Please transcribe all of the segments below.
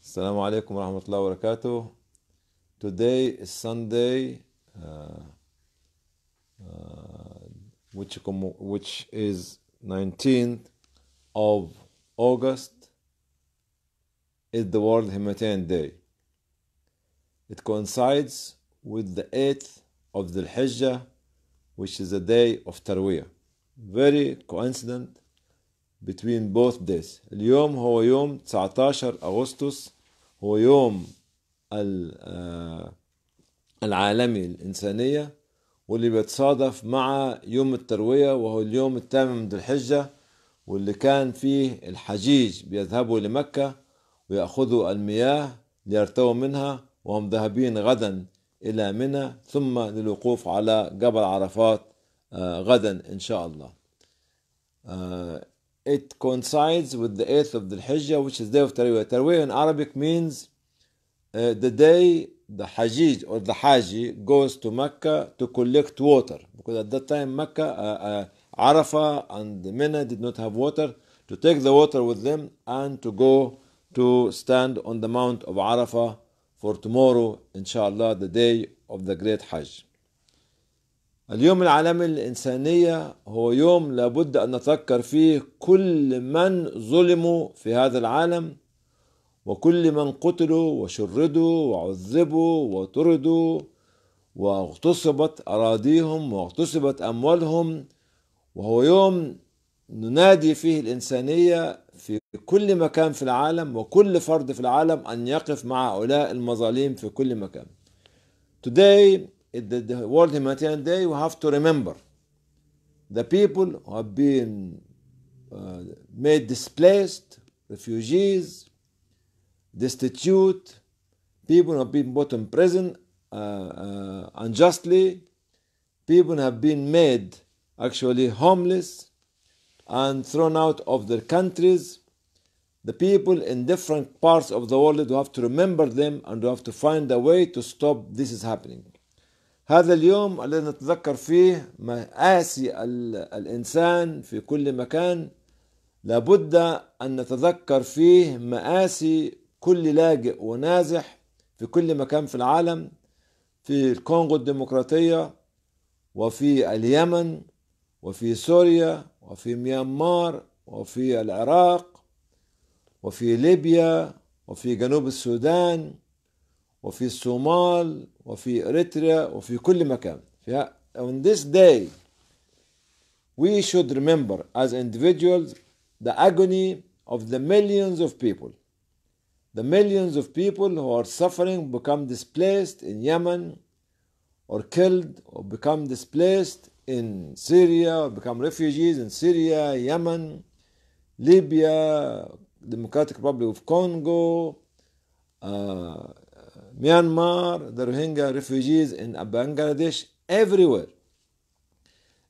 Assalamu alaikum wa rahmatullahi wa barakatuh. Today is Sunday, uh, uh, which, is 19th of August, is the World Humanitarian Day. It coincides with the 8th of the Hijjah, which is the day of Tarwiyah. Very coincident between both days اليوم هو يوم 19 أغسطس هو يوم آه، العالمي الإنسانية واللي بيتصادف مع يوم التروية وهو اليوم الثامن من الحجة واللي كان فيه الحجيج بيذهبوا لمكة ويأخذوا المياه ليرتووا منها وهم ذاهبين غدا إلى منى ثم للوقوف على جبل عرفات آه، غدا إن شاء الله آه، it coincides with the 8th of the Hijjah, which is day of Tarwiyah. Tarwiyah in Arabic means uh, the day the Hajij or the Haji goes to Mecca to collect water. Because at that time, Mecca, uh, uh, Arafah, and Mina did not have water to take the water with them and to go to stand on the Mount of Arafah for tomorrow, inshallah, the day of the great Hajj. اليوم العالمي للإنسانية هو يوم لابد أن نتذكر فيه كل من ظلموا في هذا العالم وكل من قتلوا وشردوا وعذبوا وطردوا واغتصبت أراضيهم واغتصبت أموالهم وهو يوم ننادي فيه الإنسانية في كل مكان في العالم وكل فرد في العالم أن يقف مع هؤلاء المظالم في كل مكان. Today the, the World Humanitarian Day, we have to remember the people who have been uh, made displaced, refugees, destitute, people who have been put in prison uh, uh, unjustly, people have been made actually homeless and thrown out of their countries. The people in different parts of the world, we have to remember them and we have to find a way to stop this is happening. هذا اليوم الذي نتذكر فيه مآسي الإنسان في كل مكان لابد أن نتذكر فيه مآسي كل لاجئ ونازح في كل مكان في العالم في الكونغو الديمقراطية وفي اليمن وفي سوريا وفي ميانمار وفي العراق وفي ليبيا وفي جنوب السودان وفي الصومال وفي اريتريا وفي كل مكان في on this day we should remember as individuals the agony of the millions of people the millions of people who are suffering become displaced in Yemen or killed or become displaced in Syria or become refugees in Syria, Yemen, Libya, Democratic Republic of Congo, uh, Myanmar, the Rohingya refugees in Bangladesh, everywhere.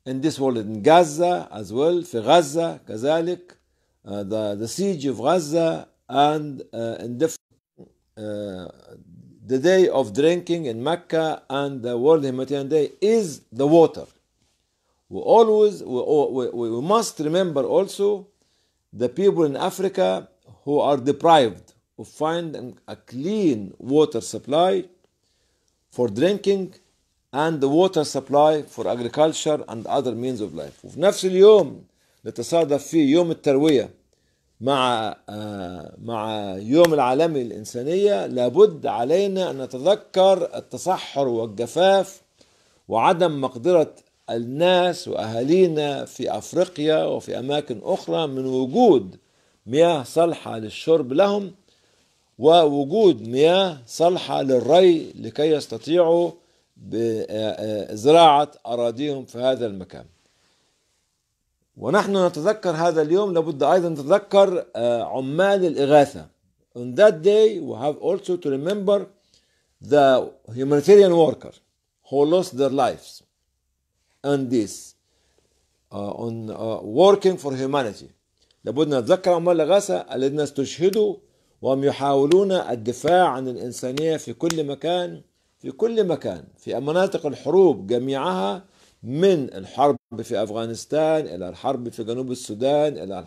In this world, in Gaza as well, في غزة كذلك, uh, the, the siege of Gaza and uh, in uh, the day of drinking in Mecca and the World Humanitarian Day is the water. We always, we, we, we must remember also the people in Africa who are deprived of finding a clean water supply for drinking and the water supply for agriculture and other means of life وفي نفس اليوم نتصادف فيه يوم التروية مع آه، مع يوم العالمي للإنسانية لابد علينا أن نتذكر التصحر والجفاف وعدم مقدرة الناس وأهالينا في أفريقيا وفي أماكن أخرى من وجود مياه صالحة للشرب لهم ووجود مياه صالحة للري لكي يستطيعوا بزراعة أراضيهم في هذا المكان ونحن نتذكر هذا اليوم لابد أيضا نتذكر آه، عمال الإغاثة On that day we have also to remember the humanitarian worker who lost their lives on this uh, on uh, working for humanity لابد نتذكر عمال الإغاثة الذين استشهدوا وهم يحاولون الدفاع عن الإنسانية في كل مكان في كل مكان في مناطق الحروب جميعها من الحرب في أفغانستان إلى الحرب في جنوب السودان إلى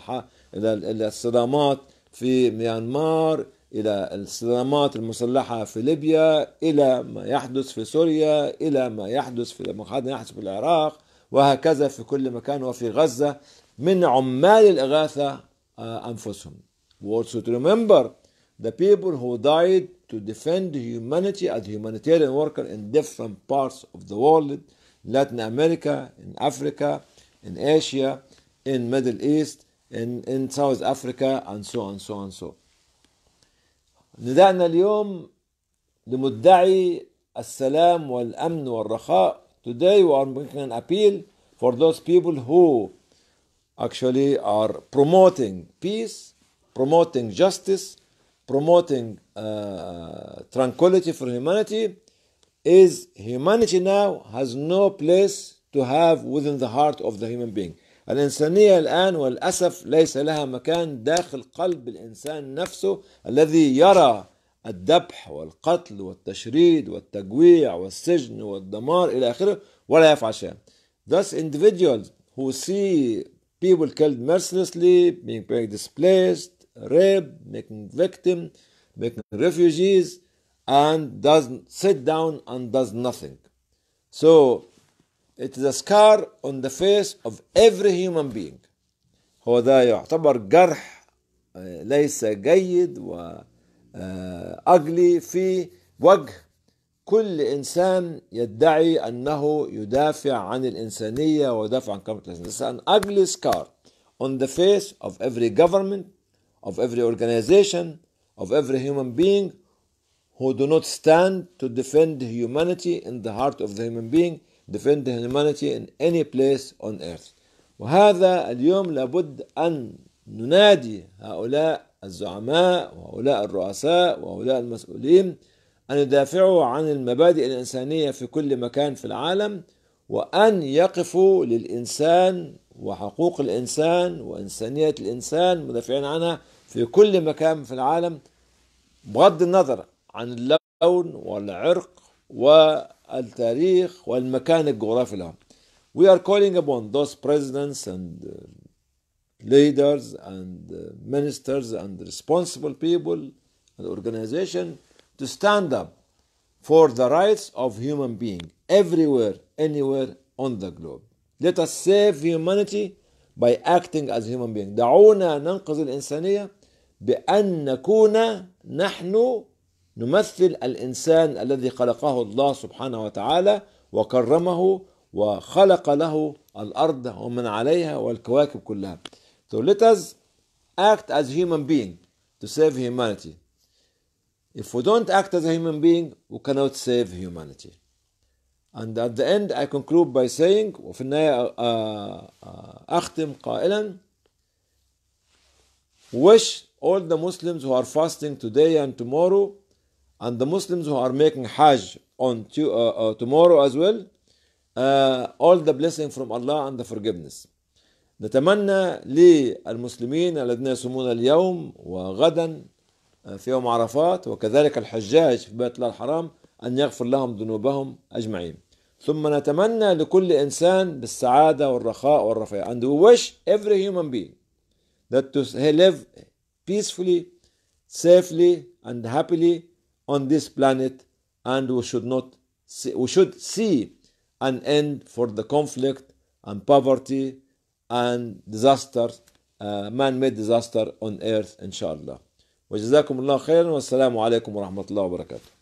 إلى الصدامات في ميانمار إلى الصدامات المسلحة في ليبيا إلى ما يحدث في سوريا إلى ما يحدث في ما يحدث في العراق وهكذا في كل مكان وفي غزة من عمال الإغاثة آه، أنفسهم. We also remember the people who died to defend humanity as humanitarian workers in different parts of the world, Latin America, in Africa, in Asia, in Middle East, in, in South Africa, and so on so on so. نداءنا اليوم لمدعي السلام والأمن والرخاء. Today we are making an appeal for those people who actually are promoting peace, promoting justice, promoting uh, tranquility for humanity is humanity now has no place to have within the heart of the human being. الإنسانية الآن والأسف ليس لها مكان داخل قلب الإنسان نفسه الذي يرى الذبح والقتل والتشريد والتجويع والسجن والدمار إلى آخره ولا يفعل شيء. Thus individuals who see people killed mercilessly, being displaced, rape, making victim, making refugees, and does sit down and does nothing. So it is a scar on the face of every human being. هو ذا يعتبر جرح ليس جيد و أجلي في وجه كل إنسان يدعي أنه يدافع عن الإنسانية ويدافع عن كرامة الإنسان. It's an ugly scar on the face of every government of every organization, of every human being who do not stand to defend humanity in the heart of the human being, defend humanity in any place on earth. وهذا اليوم لابد أن ننادي هؤلاء الزعماء وهؤلاء الرؤساء وهؤلاء المسؤولين أن يدافعوا عن المبادئ الإنسانية في كل مكان في العالم وأن يقفوا للإنسان وحقوق الإنسان وإنسانية الإنسان مدافعين عنها في كل مكان في العالم بغض النظر عن اللون والعرق والتاريخ والمكان الجغرافي لهم. We are calling upon those presidents and leaders and ministers and responsible people and organization to stand up for the rights of human being everywhere, anywhere on the globe. Let us save humanity by acting as human beings. دعونا ننقذ الإنسانية بأن نكون نحن نمثل الإنسان الذي خلقه الله سبحانه وتعالى وكرمه وخلق له الأرض ومن عليها والكواكب كلها. So let us act as human being to save humanity. If we don't act as a human being, we cannot save humanity. And at the end I conclude by saying وفي النهاية أختم قائلا Wish all the Muslims who are fasting today and tomorrow and the Muslims who are making Hajj on to, uh, uh, tomorrow as well uh, all the blessing from Allah and the forgiveness. نتمنى للمسلمين الذين يصومون اليوم وغدا في يوم عرفات وكذلك الحجاج في بيت الله الحرام أن يغفر لهم ذنوبهم أجمعين ثم نتمنى لكل إنسان بالسعادة والرخاء والرفاهية and we wish every human being that to live peacefully safely and happily on this planet and we should not see, we should see an end for the conflict and poverty and disaster uh, man-made disaster on earth inshallah وجزاكم الله خيرا والسلام عليكم ورحمة الله وبركاته